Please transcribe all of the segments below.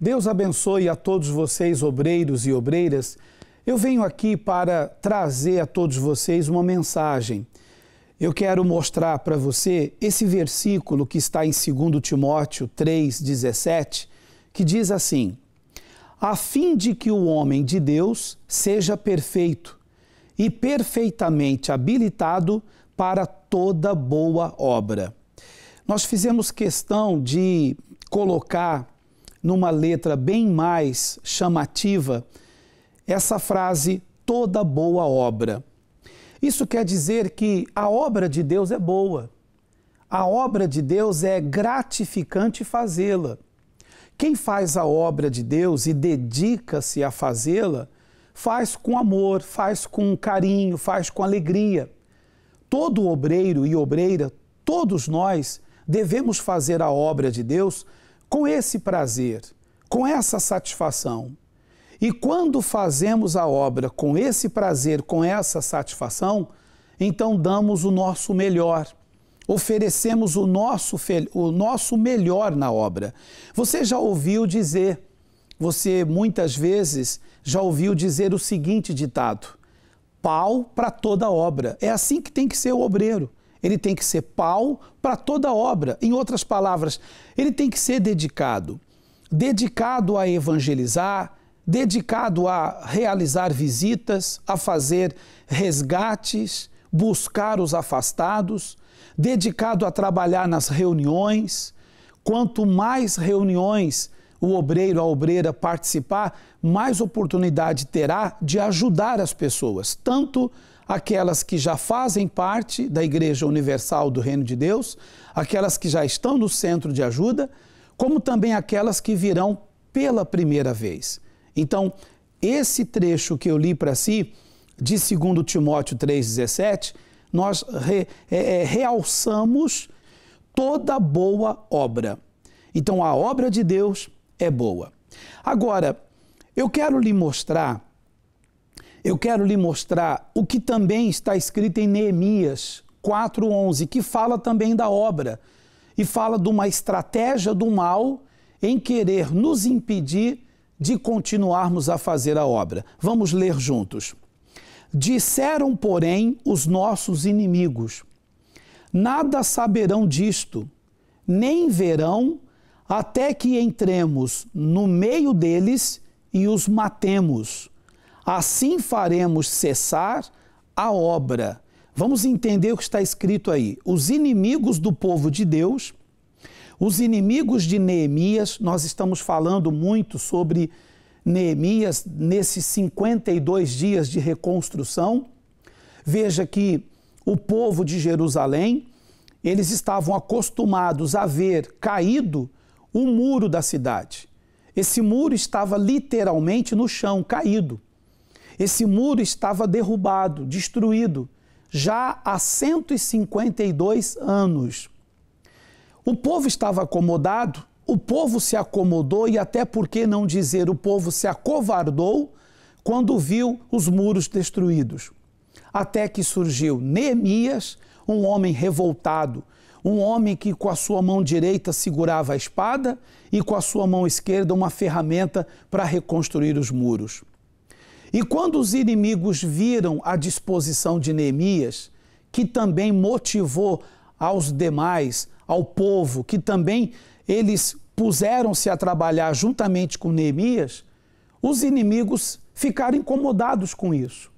Deus abençoe a todos vocês, obreiros e obreiras. Eu venho aqui para trazer a todos vocês uma mensagem. Eu quero mostrar para você esse versículo que está em 2 Timóteo 3,17, que diz assim: A fim de que o homem de Deus seja perfeito e perfeitamente habilitado para toda boa obra. Nós fizemos questão de colocar numa letra bem mais chamativa, essa frase, toda boa obra. Isso quer dizer que a obra de Deus é boa. A obra de Deus é gratificante fazê-la. Quem faz a obra de Deus e dedica-se a fazê-la, faz com amor, faz com carinho, faz com alegria. Todo obreiro e obreira, todos nós, devemos fazer a obra de Deus com esse prazer, com essa satisfação. E quando fazemos a obra com esse prazer, com essa satisfação, então damos o nosso melhor, oferecemos o nosso, o nosso melhor na obra. Você já ouviu dizer, você muitas vezes já ouviu dizer o seguinte ditado: pau para toda obra. É assim que tem que ser o obreiro ele tem que ser pau para toda obra. Em outras palavras, ele tem que ser dedicado. Dedicado a evangelizar, dedicado a realizar visitas, a fazer resgates, buscar os afastados, dedicado a trabalhar nas reuniões. Quanto mais reuniões o obreiro, a obreira participar, mais oportunidade terá de ajudar as pessoas, tanto aquelas que já fazem parte da Igreja Universal do Reino de Deus, aquelas que já estão no centro de ajuda, como também aquelas que virão pela primeira vez. Então, esse trecho que eu li para si, de 2 Timóteo 3,17, nós re, é, é, realçamos toda boa obra. Então, a obra de Deus é boa. Agora, eu quero lhe mostrar eu quero lhe mostrar o que também está escrito em Neemias 4:11, que fala também da obra e fala de uma estratégia do mal em querer nos impedir de continuarmos a fazer a obra. Vamos ler juntos. Disseram, porém, os nossos inimigos: Nada saberão disto, nem verão, até que entremos no meio deles e os matemos Assim faremos cessar a obra. Vamos entender o que está escrito aí. Os inimigos do povo de Deus, os inimigos de Neemias, nós estamos falando muito sobre Neemias nesses 52 dias de reconstrução. Veja que o povo de Jerusalém, eles estavam acostumados a ver caído o muro da cidade. Esse muro estava literalmente no chão, caído. Esse muro estava derrubado, destruído, já há 152 anos. O povo estava acomodado, o povo se acomodou e, até por que não dizer, o povo se acovardou quando viu os muros destruídos. Até que surgiu Neemias, um homem revoltado, um homem que com a sua mão direita segurava a espada e com a sua mão esquerda uma ferramenta para reconstruir os muros. E quando os inimigos viram a disposição de Neemias, que também motivou aos demais, ao povo, que também eles puseram-se a trabalhar juntamente com Neemias, os inimigos ficaram incomodados com isso.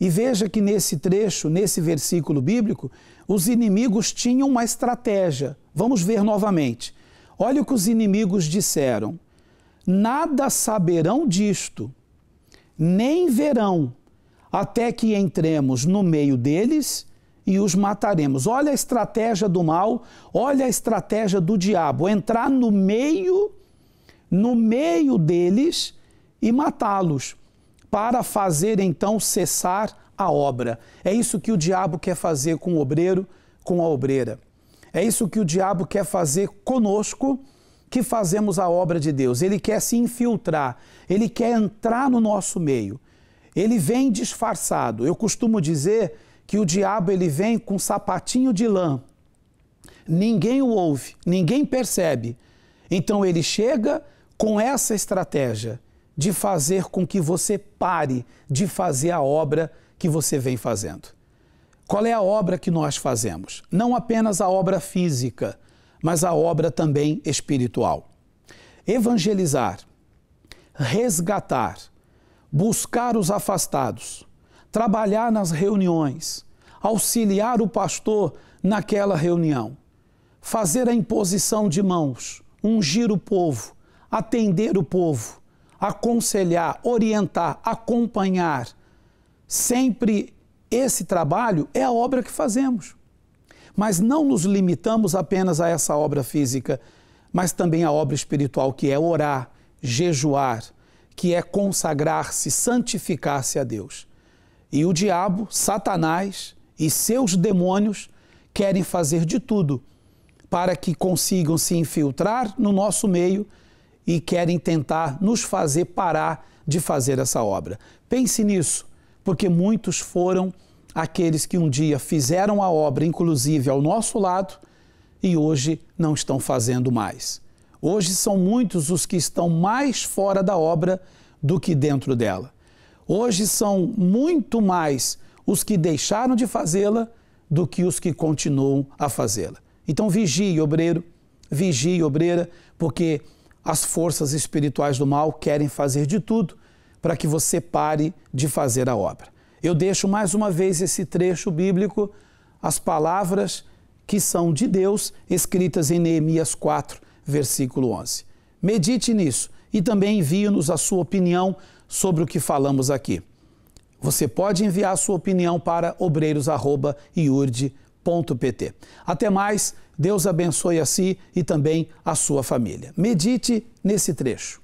E veja que nesse trecho, nesse versículo bíblico, os inimigos tinham uma estratégia. Vamos ver novamente. Olha o que os inimigos disseram: Nada saberão disto, nem verão, até que entremos no meio deles e os mataremos. Olha a estratégia do mal, olha a estratégia do diabo, entrar no meio no meio deles e matá-los, para fazer então cessar a obra. É isso que o diabo quer fazer com o obreiro, com a obreira. É isso que o diabo quer fazer conosco que fazemos a obra de Deus. Ele quer se infiltrar, ele quer entrar no nosso meio. Ele vem disfarçado. Eu costumo dizer que o diabo ele vem com um sapatinho de lã. Ninguém o ouve, ninguém percebe. Então ele chega com essa estratégia de fazer com que você pare de fazer a obra que você vem fazendo. Qual é a obra que nós fazemos? Não apenas a obra física, mas a obra também espiritual. Evangelizar, resgatar, buscar os afastados, trabalhar nas reuniões, auxiliar o pastor naquela reunião, fazer a imposição de mãos, ungir o povo, atender o povo, aconselhar, orientar, acompanhar. Sempre esse trabalho é a obra que fazemos. Mas não nos limitamos apenas a essa obra física, mas também a obra espiritual, que é orar, jejuar, que é consagrar-se, santificar-se a Deus. E o diabo, Satanás e seus demônios querem fazer de tudo para que consigam se infiltrar no nosso meio e querem tentar nos fazer parar de fazer essa obra. Pense nisso, porque muitos foram aqueles que um dia fizeram a obra, inclusive ao nosso lado, e hoje não estão fazendo mais. Hoje são muitos os que estão mais fora da obra do que dentro dela. Hoje são muito mais os que deixaram de fazê-la do que os que continuam a fazê-la. Então vigie, obreiro, vigie, obreira, porque as forças espirituais do mal querem fazer de tudo para que você pare de fazer a obra. Eu deixo mais uma vez esse trecho bíblico, as palavras que são de Deus, escritas em Neemias 4, versículo 11. Medite nisso e também envie-nos a sua opinião sobre o que falamos aqui. Você pode enviar a sua opinião para obreiros.iurde.pt. Até mais, Deus abençoe a si e também a sua família. Medite nesse trecho.